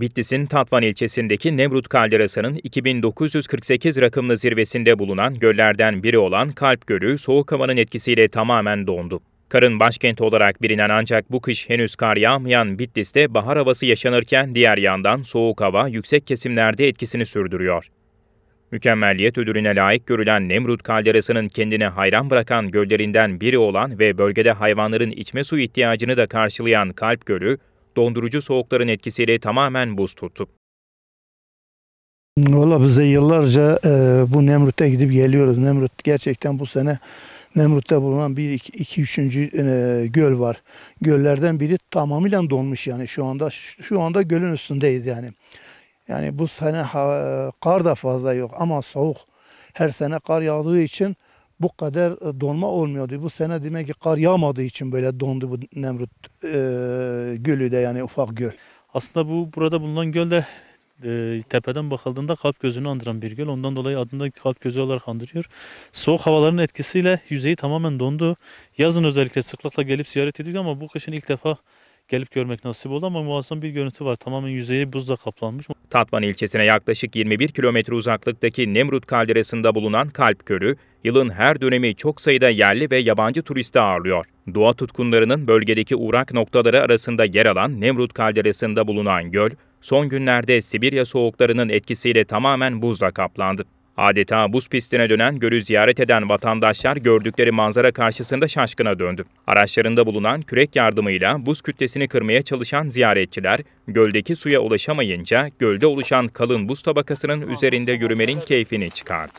Bitlis'in Tatvan ilçesindeki Nemrut Kalderası'nın 2948 rakımlı zirvesinde bulunan göllerden biri olan Kalp Gölü soğuk havanın etkisiyle tamamen dondu. Karın başkenti olarak bilinen ancak bu kış henüz kar yağmayan Bitlis'te bahar havası yaşanırken diğer yandan soğuk hava yüksek kesimlerde etkisini sürdürüyor. Mükemmelliyet ödülüne layık görülen Nemrut Kalderası'nın kendine hayran bırakan göllerinden biri olan ve bölgede hayvanların içme su ihtiyacını da karşılayan Kalp Gölü, dondurucu soğukların etkisiyle tamamen buz tuttu. Valla biz de yıllarca e, bu Nemrut'ta gidip geliyoruz. Nemrut gerçekten bu sene Nemrut'ta bulunan bir iki, iki üçüncü e, göl var. Göllerden biri tamamıyla donmuş yani şu anda şu anda gölün üstündeyiz yani. Yani bu sene ha, kar da fazla yok ama soğuk. Her sene kar yağdığı için bu kadar e, donma olmuyordu. Bu sene demek ki kar yağmadığı için böyle dondu bu Nemrut e, gölü de yani ufak göl. Aslında bu burada bulunan göl de e, tepeden bakıldığında kalp gözünü andıran bir göl. Ondan dolayı adını kalp gözü olarak andırıyor. Soğuk havaların etkisiyle yüzeyi tamamen dondu. Yazın özellikle sıklıkla gelip ziyaret ediyorduk ama bu kışın ilk defa gelip görmek nasip oldu ama muazzam bir görüntü var. Tamamen yüzeyi buzla kaplanmış. Tatvan ilçesine yaklaşık 21 kilometre uzaklıktaki Nemrut Kalderası'nda bulunan Kalp Gölü, yılın her dönemi çok sayıda yerli ve yabancı turisti ağırlıyor. Doğa tutkunlarının bölgedeki uğrak noktaları arasında yer alan Nemrut kalderesinde bulunan göl, son günlerde Sibirya soğuklarının etkisiyle tamamen buzla kaplandı. Adeta buz pistine dönen gölü ziyaret eden vatandaşlar gördükleri manzara karşısında şaşkına döndü. Araçlarında bulunan kürek yardımıyla buz kütlesini kırmaya çalışan ziyaretçiler, göldeki suya ulaşamayınca gölde oluşan kalın buz tabakasının üzerinde yürümenin keyfini çıkardı.